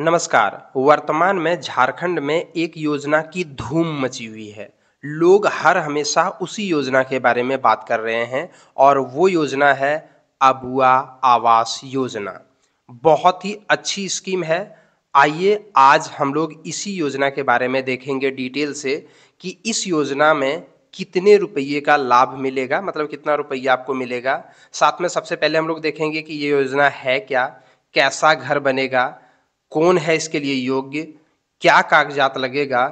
नमस्कार वर्तमान में झारखंड में एक योजना की धूम मची हुई है लोग हर हमेशा उसी योजना के बारे में बात कर रहे हैं और वो योजना है अबुआ आवास योजना बहुत ही अच्छी स्कीम है आइए आज हम लोग इसी योजना के बारे में देखेंगे डिटेल से कि इस योजना में कितने रुपये का लाभ मिलेगा मतलब कितना रुपया आपको मिलेगा साथ में सबसे पहले हम लोग देखेंगे कि ये योजना है क्या कैसा घर बनेगा कौन है इसके लिए योग्य क्या कागजात लगेगा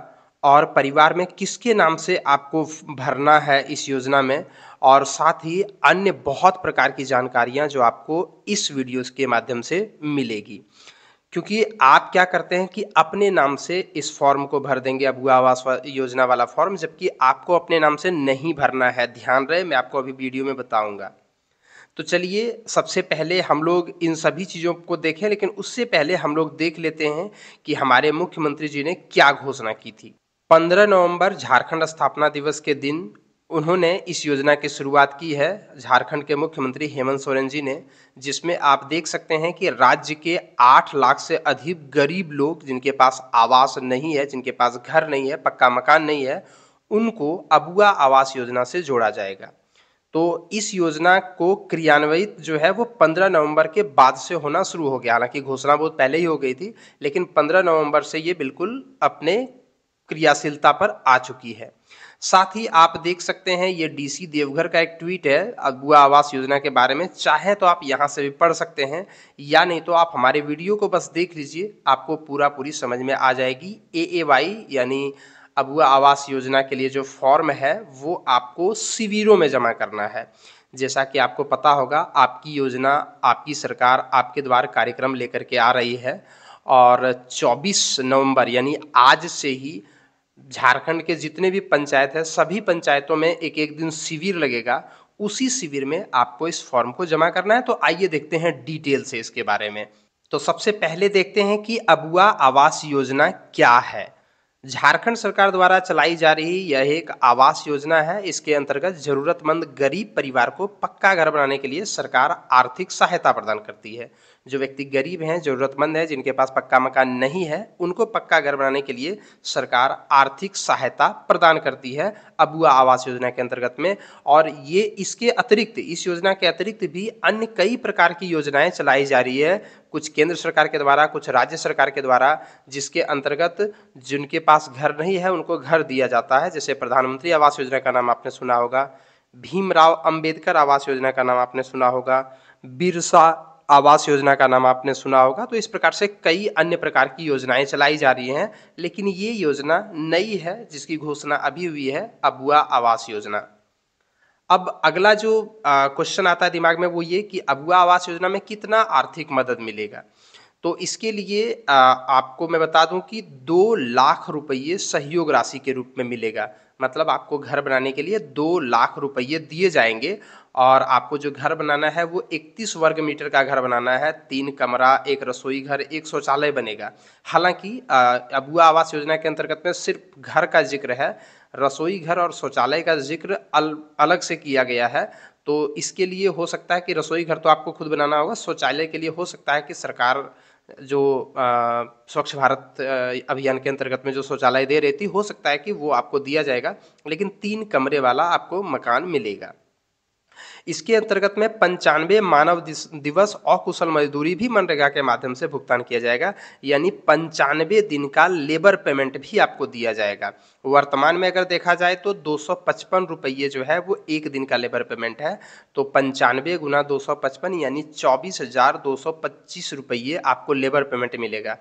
और परिवार में किसके नाम से आपको भरना है इस योजना में और साथ ही अन्य बहुत प्रकार की जानकारियां जो आपको इस वीडियो के माध्यम से मिलेगी क्योंकि आप क्या करते हैं कि अपने नाम से इस फॉर्म को भर देंगे अबुआ आवास योजना वाला फॉर्म जबकि आपको अपने नाम से नहीं भरना है ध्यान रहे मैं आपको अभी वीडियो में बताऊंगा तो चलिए सबसे पहले हम लोग इन सभी चीज़ों को देखें लेकिन उससे पहले हम लोग देख लेते हैं कि हमारे मुख्यमंत्री जी ने क्या घोषणा की थी पंद्रह नवंबर झारखंड स्थापना दिवस के दिन उन्होंने इस योजना की शुरुआत की है झारखंड के मुख्यमंत्री हेमंत सोरेन जी ने जिसमें आप देख सकते हैं कि राज्य के आठ लाख से अधिक गरीब लोग जिनके पास आवास नहीं है जिनके पास घर नहीं है पक्का मकान नहीं है उनको अबुआ आवास योजना से जोड़ा जाएगा तो इस योजना को क्रियान्वित जो है वो 15 नवंबर के बाद से होना शुरू हो गया हालांकि घोषणा बहुत पहले ही हो गई थी लेकिन 15 नवंबर से ये बिल्कुल अपने क्रियाशीलता पर आ चुकी है साथ ही आप देख सकते हैं ये डीसी देवघर का एक ट्वीट है अगुआ आवास योजना के बारे में चाहे तो आप यहाँ से भी पढ़ सकते हैं या नहीं तो आप हमारे वीडियो को बस देख लीजिए आपको पूरा पूरी समझ में आ जाएगी ए ए वाई यानी अबुआ आवास योजना के लिए जो फॉर्म है वो आपको शिविरों में जमा करना है जैसा कि आपको पता होगा आपकी योजना आपकी सरकार आपके द्वार कार्यक्रम लेकर के आ रही है और 24 नवंबर यानी आज से ही झारखंड के जितने भी पंचायत हैं सभी पंचायतों में एक एक दिन शिविर लगेगा उसी शिविर में आपको इस फॉर्म को जमा करना है तो आइए देखते हैं डिटेल से इसके बारे में तो सबसे पहले देखते हैं कि अबुआ आवास योजना क्या है झारखंड सरकार द्वारा चलाई जा रही यह एक आवास योजना है इसके अंतर्गत जरूरतमंद गरीब परिवार को पक्का घर बनाने के लिए सरकार आर्थिक सहायता प्रदान करती है जो व्यक्ति गरीब हैं ज़रूरतमंद हैं जिनके पास पक्का मकान नहीं है उनको पक्का घर बनाने के लिए सरकार आर्थिक सहायता प्रदान करती है अबुआ आवास योजना के अंतर्गत में और ये इसके अतिरिक्त इस योजना के अतिरिक्त भी अन्य कई प्रकार की योजनाएं चलाई जा रही है कुछ केंद्र सरकार के द्वारा कुछ राज्य सरकार के द्वारा जिसके अंतर्गत जिनके पास घर नहीं है उनको घर दिया जाता है जैसे प्रधानमंत्री आवास योजना का नाम आपने सुना होगा भीमराव अंबेडकर आवास योजना का नाम आपने सुना होगा बिरसा आवास योजना का नाम आपने सुना होगा तो इस प्रकार से कई अन्य प्रकार की योजनाएं चलाई जा रही हैं लेकिन ये योजना नई है जिसकी घोषणा अभी हुई है अबुआ आवास योजना अब अगला जो क्वेश्चन आता है दिमाग में वो ये कि अबुआ आवास योजना में कितना आर्थिक मदद मिलेगा तो इसके लिए आपको मैं बता दूं कि दो लाख रुपये सहयोग राशि के रूप में मिलेगा मतलब आपको घर बनाने के लिए दो लाख रुपये दिए जाएंगे और आपको जो घर बनाना है वो 31 वर्ग मीटर का घर बनाना है तीन कमरा एक रसोई घर एक शौचालय बनेगा हालांकि अबुआ आवास योजना के अंतर्गत में सिर्फ घर का जिक्र है रसोई घर और शौचालय का जिक्र अल, अलग से किया गया है तो इसके लिए हो सकता है कि रसोई घर तो आपको खुद बनाना होगा शौचालय के लिए हो सकता है कि सरकार जो स्वच्छ भारत अभियान के अंतर्गत में जो शौचालय दे रही थी हो सकता है कि वो आपको दिया जाएगा लेकिन तीन कमरे वाला आपको मकान मिलेगा इसके अंतर्गत में पंचानवे मानव दिवस अकुशल मजदूरी भी मनरेगा के माध्यम से भुगतान किया जाएगा यानी पंचानवे दिन का लेबर पेमेंट भी आपको दिया जाएगा वर्तमान में अगर देखा जाए तो दो सौ रुपये जो है वो एक दिन का लेबर पेमेंट है तो पंचानवे गुना दो यानी चौबीस हजार दो सौ पच्चीस रुपये आपको लेबर पेमेंट मिलेगा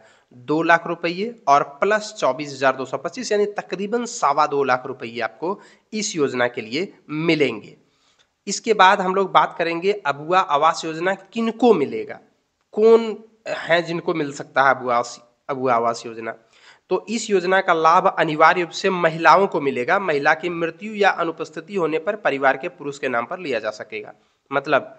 दो लाख रुपये और प्लस चौबीस हजार दो सौ पच्चीस यानी तकरीबन सवा दो लाख रुपये आपको इस योजना के लिए मिलेंगे इसके बाद हम लोग बात करेंगे अबुआ आवास योजना किनको मिलेगा कौन है जिनको मिल सकता है अबुआ अबुआ आवास योजना तो इस योजना का लाभ अनिवार्य रूप से महिलाओं को मिलेगा महिला की मृत्यु या अनुपस्थिति होने पर परिवार के पुरुष के नाम पर लिया जा सकेगा मतलब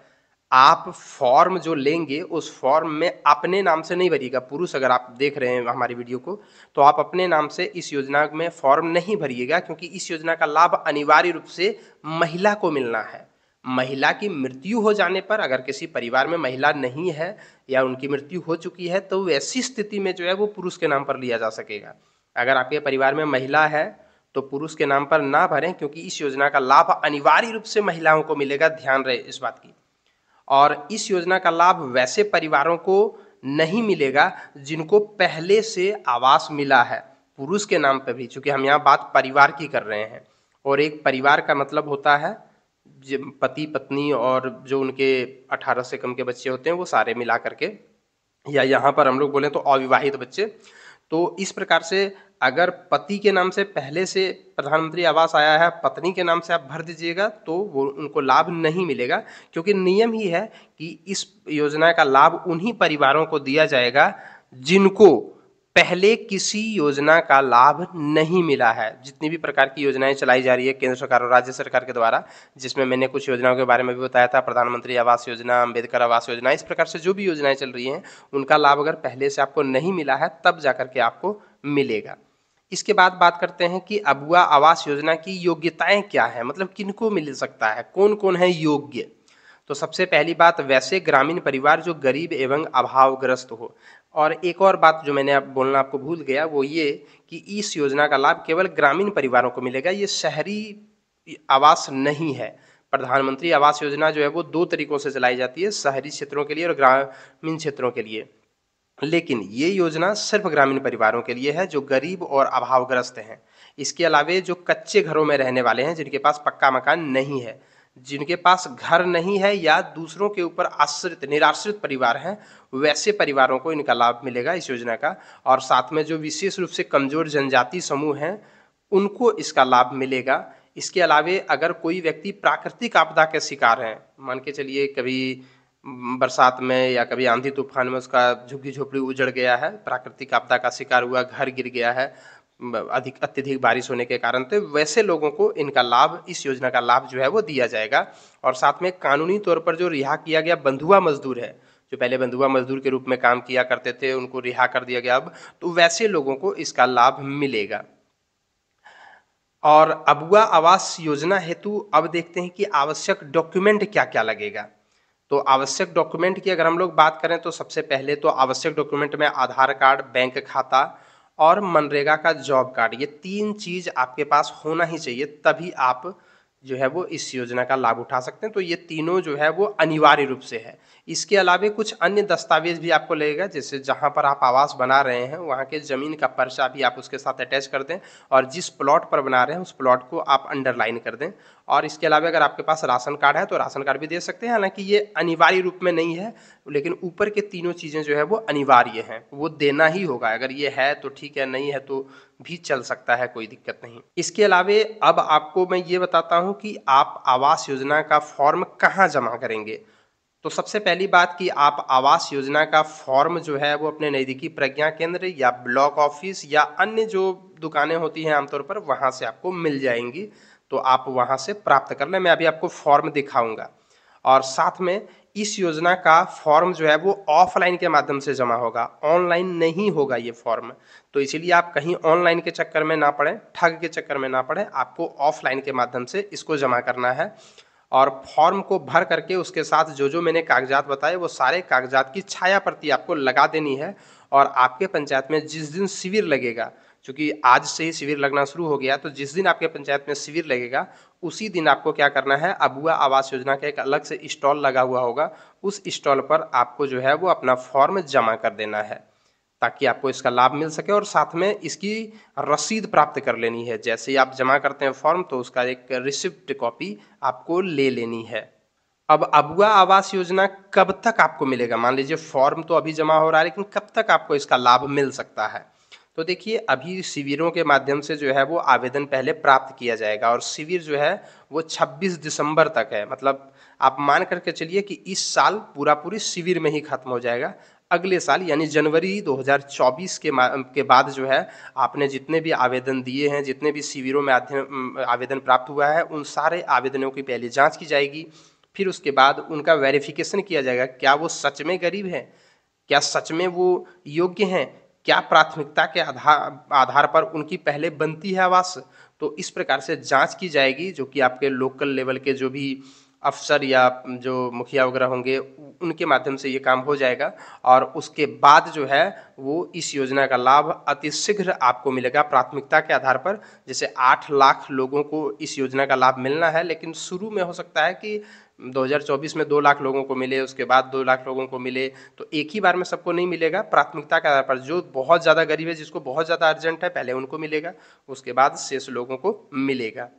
आप फॉर्म जो लेंगे उस फॉर्म में अपने नाम से नहीं भरिएगा पुरुष अगर आप देख रहे हैं हमारी वीडियो को तो आप अपने नाम से इस योजना में फॉर्म नहीं भरिएगा क्योंकि इस योजना का लाभ अनिवार्य रूप से महिला को मिलना है महिला की मृत्यु हो जाने पर अगर किसी परिवार में महिला नहीं है या उनकी मृत्यु हो चुकी है तो वैसी स्थिति में जो है वो पुरुष के नाम पर लिया जा सकेगा अगर आपके परिवार में महिला है तो पुरुष के नाम पर ना भरें क्योंकि इस योजना का लाभ अनिवार्य रूप से महिलाओं को मिलेगा ध्यान रहे इस बात की और इस योजना का लाभ वैसे परिवारों को नहीं मिलेगा जिनको पहले से आवास मिला है पुरुष के नाम पर भी चूँकि हम यहाँ बात परिवार की कर रहे हैं और एक परिवार का मतलब होता है पति पत्नी और जो उनके अठारह से कम के बच्चे होते हैं वो सारे मिला करके या यहाँ पर हम लोग बोलें तो अविवाहित बच्चे तो इस प्रकार से अगर पति के नाम से पहले से प्रधानमंत्री आवास आया है पत्नी के नाम से आप भर दीजिएगा तो वो उनको लाभ नहीं मिलेगा क्योंकि नियम ही है कि इस योजना का लाभ उन्हीं परिवारों को दिया जाएगा जिनको पहले किसी योजना का लाभ नहीं मिला है जितनी भी प्रकार की योजनाएं चलाई जा रही है केंद्र सरकार और राज्य सरकार के द्वारा जिसमें मैंने कुछ योजनाओं के बारे में भी बताया था प्रधानमंत्री आवास योजना अम्बेडकर आवास योजना इस प्रकार से जो भी योजनाएं चल रही हैं उनका लाभ अगर पहले से आपको नहीं मिला है तब जाकर के आपको मिलेगा इसके बाद बात करते हैं कि अबुआ आवास योजना की योग्यताएं क्या है मतलब किनको मिल सकता है कौन कौन है योग्य तो सबसे पहली बात वैसे ग्रामीण परिवार जो गरीब एवं अभावग्रस्त हो और एक और बात जो मैंने आप बोलना आपको भूल गया वो ये कि इस योजना का लाभ केवल ग्रामीण परिवारों को मिलेगा ये शहरी आवास नहीं है प्रधानमंत्री आवास योजना जो है वो दो तरीकों से चलाई जाती है शहरी क्षेत्रों के लिए और ग्रामीण क्षेत्रों के लिए लेकिन ये योजना सिर्फ ग्रामीण परिवारों के लिए है जो गरीब और अभावग्रस्त हैं इसके अलावे जो कच्चे घरों में रहने वाले हैं जिनके पास पक्का मकान नहीं है जिनके पास घर नहीं है या दूसरों के ऊपर आश्रित निराश्रित परिवार हैं वैसे परिवारों को इनका लाभ मिलेगा इस योजना का और साथ में जो विशेष रूप से कमजोर जनजाति समूह हैं उनको इसका लाभ मिलेगा इसके अलावे अगर कोई व्यक्ति प्राकृतिक आपदा के शिकार हैं मान के चलिए कभी बरसात में या कभी आंधी तूफान में उसका झुग्गी झोपड़ी उजड़ गया है प्राकृतिक आपदा का शिकार हुआ घर गिर गया है अधिक अत्यधिक बारिश होने के कारण तो वैसे लोगों को इनका लाभ इस योजना का लाभ जो है वो दिया जाएगा और साथ में कानूनी तौर पर जो रिहा किया गया बंधुआ मजदूर है जो पहले बंधुआ मजदूर के रूप में काम किया करते थे उनको रिहा कर दिया गया अब तो वैसे लोगों को इसका लाभ मिलेगा और अबुआ आवास योजना हेतु अब देखते हैं कि आवश्यक डॉक्यूमेंट क्या क्या लगेगा तो आवश्यक डॉक्यूमेंट की अगर हम लोग बात करें तो सबसे पहले तो आवश्यक डॉक्यूमेंट में आधार कार्ड बैंक खाता और मनरेगा का जॉब कार्ड ये तीन चीज़ आपके पास होना ही चाहिए तभी आप जो है वो इस योजना का लाभ उठा सकते हैं तो ये तीनों जो है वो अनिवार्य रूप से है इसके अलावे कुछ अन्य दस्तावेज भी आपको लगेगा जैसे जहाँ पर आप आवास बना रहे हैं वहाँ के ज़मीन का पर्चा भी आप उसके साथ अटैच कर दें और जिस प्लॉट पर बना रहे हैं उस प्लॉट को आप अंडरलाइन कर दें और इसके अलावा अगर आपके पास राशन कार्ड है तो राशन कार्ड भी दे सकते हैं हालांकि ये अनिवार्य रूप में नहीं है लेकिन ऊपर के तीनों चीज़ें जो है वो अनिवार्य हैं वो देना ही होगा अगर ये है तो ठीक है नहीं है तो भी चल सकता है कोई दिक्कत नहीं इसके अलावे अब आपको मैं ये बताता हूँ कि आप आवास योजना का फॉर्म कहाँ जमा करेंगे तो सबसे पहली बात कि आप आवास योजना का फॉर्म जो है वो अपने नज़दीकी प्रज्ञा केंद्र या ब्लॉक ऑफिस या अन्य जो दुकानें होती हैं आमतौर पर वहाँ से आपको मिल जाएंगी तो आप वहाँ से प्राप्त कर लें मैं अभी आपको फॉर्म दिखाऊंगा और साथ में इस योजना का फॉर्म जो है वो ऑफलाइन के माध्यम से जमा होगा ऑनलाइन नहीं होगा ये फॉर्म तो इसीलिए आप कहीं ऑनलाइन के चक्कर में ना पड़ें ठग के चक्कर में ना पड़ें आपको ऑफलाइन के माध्यम से इसको जमा करना है और फॉर्म को भर करके उसके साथ जो जो मैंने कागजात बताए वो सारे कागजात की छाया प्रति आपको लगा देनी है और आपके पंचायत में जिस दिन शिविर लगेगा चूँकि आज से ही शिविर लगना शुरू हो गया तो जिस दिन आपके पंचायत में शिविर लगेगा उसी दिन आपको क्या करना है अबुआ आवास योजना का एक अलग से स्टॉल लगा हुआ होगा उस स्टॉल पर आपको जो है वो अपना फॉर्म जमा कर देना है ताकि आपको इसका लाभ मिल सके और साथ में इसकी रसीद प्राप्त कर लेनी है जैसे ही आप जमा करते हैं फॉर्म तो उसका एक रिसिप्ट कॉपी आपको ले लेनी है अब अबुआ आवास योजना कब तक आपको मिलेगा मान लीजिए फॉर्म तो अभी जमा हो रहा है लेकिन कब तक आपको इसका लाभ मिल सकता है तो देखिए अभी शिविरों के माध्यम से जो है वो आवेदन पहले प्राप्त किया जाएगा और शिविर जो है वो 26 दिसंबर तक है मतलब आप मान करके चलिए कि इस साल पूरा पूरी शिविर में ही खत्म हो जाएगा अगले साल यानी जनवरी 2024 के के बाद जो है आपने जितने भी आवेदन दिए हैं जितने भी शिविरों में आवेदन प्राप्त हुआ है उन सारे आवेदनों की पहले जाँच की जाएगी फिर उसके बाद उनका वेरिफिकेशन किया जाएगा क्या वो सच में गरीब हैं क्या सच में वो योग्य हैं क्या प्राथमिकता के आधार आधार पर उनकी पहले बनती है आवास तो इस प्रकार से जांच की जाएगी जो कि आपके लोकल लेवल के जो भी अफसर या जो मुखिया वगैरह होंगे उनके माध्यम से ये काम हो जाएगा और उसके बाद जो है वो इस योजना का लाभ अति शीघ्र आपको मिलेगा प्राथमिकता के आधार पर जैसे आठ लाख लोगों को इस योजना का लाभ मिलना है लेकिन शुरू में हो सकता है कि 2024 में दो लाख लोगों को मिले उसके बाद दो लाख लोगों को मिले तो एक ही बार में सबको नहीं मिलेगा प्राथमिकता के आधार पर जो बहुत ज़्यादा गरीब है जिसको बहुत ज़्यादा अर्जेंट है पहले उनको मिलेगा उसके बाद शेष लोगों को मिलेगा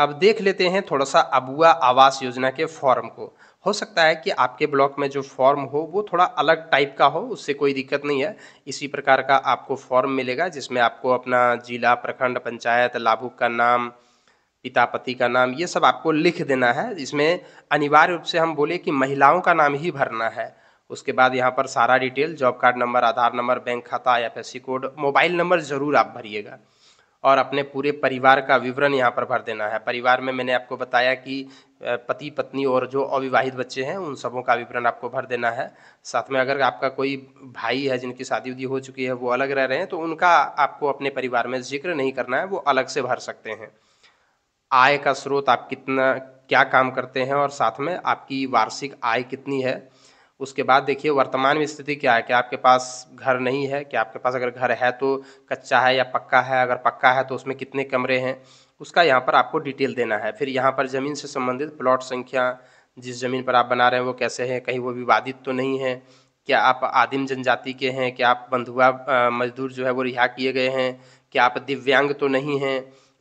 अब देख लेते हैं थोड़ा सा अबुआ आवास योजना के फॉर्म को हो सकता है कि आपके ब्लॉक में जो फॉर्म हो वो थोड़ा अलग टाइप का हो उससे कोई दिक्कत नहीं है इसी प्रकार का आपको फॉर्म मिलेगा जिसमें आपको अपना जिला प्रखंड पंचायत लाभुक का नाम पिता पति का नाम ये सब आपको लिख देना है इसमें अनिवार्य रूप से हम बोले कि महिलाओं का नाम ही भरना है उसके बाद यहाँ पर सारा detail job card number Aadhaar number bank खाता आई कोड मोबाइल नंबर ज़रूर आप भरिएगा और अपने पूरे परिवार का विवरण यहाँ पर भर देना है परिवार में मैंने आपको बताया कि पति पत्नी और जो अविवाहित बच्चे हैं उन सबों का विवरण आपको भर देना है साथ में अगर आपका कोई भाई है जिनकी शादी उदी हो चुकी है वो अलग रह रहे हैं तो उनका आपको अपने परिवार में जिक्र नहीं करना है वो अलग से भर सकते हैं आय का स्रोत आप कितना क्या काम करते हैं और साथ में आपकी वार्षिक आय कितनी है उसके बाद देखिए वर्तमान में स्थिति क्या है कि आपके पास घर नहीं है कि आपके पास अगर घर है तो कच्चा है या पक्का है अगर पक्का है तो उसमें कितने कमरे हैं उसका यहाँ पर आपको डिटेल देना है फिर यहाँ पर ज़मीन से संबंधित प्लॉट संख्या जिस ज़मीन पर आप बना रहे हैं वो कैसे हैं कहीं वो विवादित तो नहीं है क्या आप आदिम जनजाति के हैं क्या आप बंधुआ मजदूर जो है वो रिहा किए गए हैं क्या आप दिव्यांग तो नहीं हैं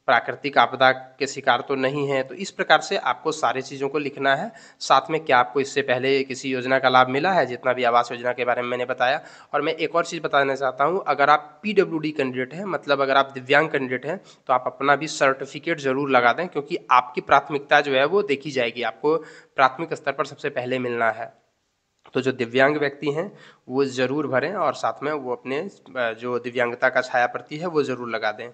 प्राकृतिक आपदा के शिकार तो नहीं है तो इस प्रकार से आपको सारी चीज़ों को लिखना है साथ में क्या आपको इससे पहले किसी योजना का लाभ मिला है जितना भी आवास योजना के बारे में मैंने बताया और मैं एक और चीज़ बताना चाहता हूँ अगर आप पी कैंडिडेट हैं मतलब अगर आप दिव्यांग कैंडिडेट हैं तो आप अपना भी सर्टिफिकेट ज़रूर लगा दें क्योंकि आपकी प्राथमिकता जो है वो देखी जाएगी आपको प्राथमिक स्तर पर सबसे पहले मिलना है तो जो दिव्यांग व्यक्ति हैं वो ज़रूर भरें और साथ में वो अपने जो दिव्यांगता का छाया प्रति है वो ज़रूर लगा दें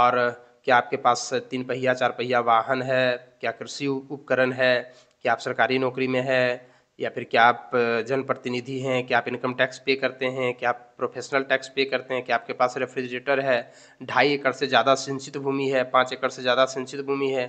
और क्या आपके पास तीन पहिया चार पहिया वाहन है क्या कृषि उपकरण है क्या आप सरकारी नौकरी में है या फिर क्या आप जनप्रतिनिधि हैं क्या आप इनकम टैक्स पे करते हैं क्या आप प्रोफेशनल टैक्स पे करते हैं क्या आपके पास रेफ्रिजरेटर है ढाई एकड़ से ज़्यादा सिंचित भूमि है पाँच एकड़ से ज़्यादा सिंचित भूमि है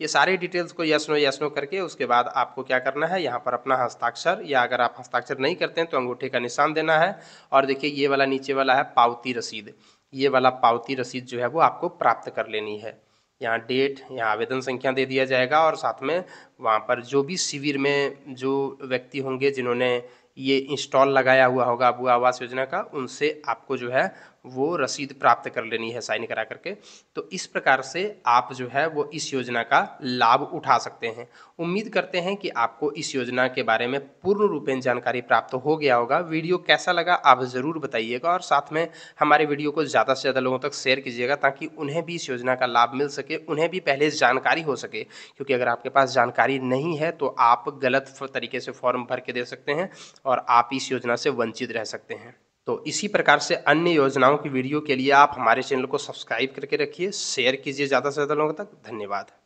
ये सारे डिटेल्स को यस नो यस नो करके उसके बाद आपको क्या करना है यहाँ पर अपना हस्ताक्षर या अगर आप हस्ताक्षर नहीं करते हैं तो अंगूठे का निशान देना है और देखिए ये वाला नीचे वाला है पावती रसीद ये वाला पावती रसीद जो है वो आपको प्राप्त कर लेनी है यहाँ डेट यहाँ आवेदन संख्या दे दिया जाएगा और साथ में वहाँ पर जो भी शिविर में जो व्यक्ति होंगे जिन्होंने ये इंस्टॉल लगाया हुआ होगा अबू आवास योजना का उनसे आपको जो है वो रसीद प्राप्त कर लेनी है साइन करा करके तो इस प्रकार से आप जो है वो इस योजना का लाभ उठा सकते हैं उम्मीद करते हैं कि आपको इस योजना के बारे में पूर्ण रूपेण जानकारी प्राप्त हो गया होगा वीडियो कैसा लगा आप ज़रूर बताइएगा और साथ में हमारे वीडियो को ज़्यादा से ज़्यादा लोगों तक शेयर कीजिएगा ताकि उन्हें भी इस योजना का लाभ मिल सके उन्हें भी पहले जानकारी हो सके क्योंकि अगर आपके पास जानकारी नहीं है तो आप गलत तरीके से फॉर्म भर के दे सकते हैं और आप इस योजना से वंचित रह सकते हैं तो इसी प्रकार से अन्य योजनाओं की वीडियो के लिए आप हमारे चैनल को सब्सक्राइब करके रखिए शेयर कीजिए ज़्यादा से ज़्यादा लोगों तक धन्यवाद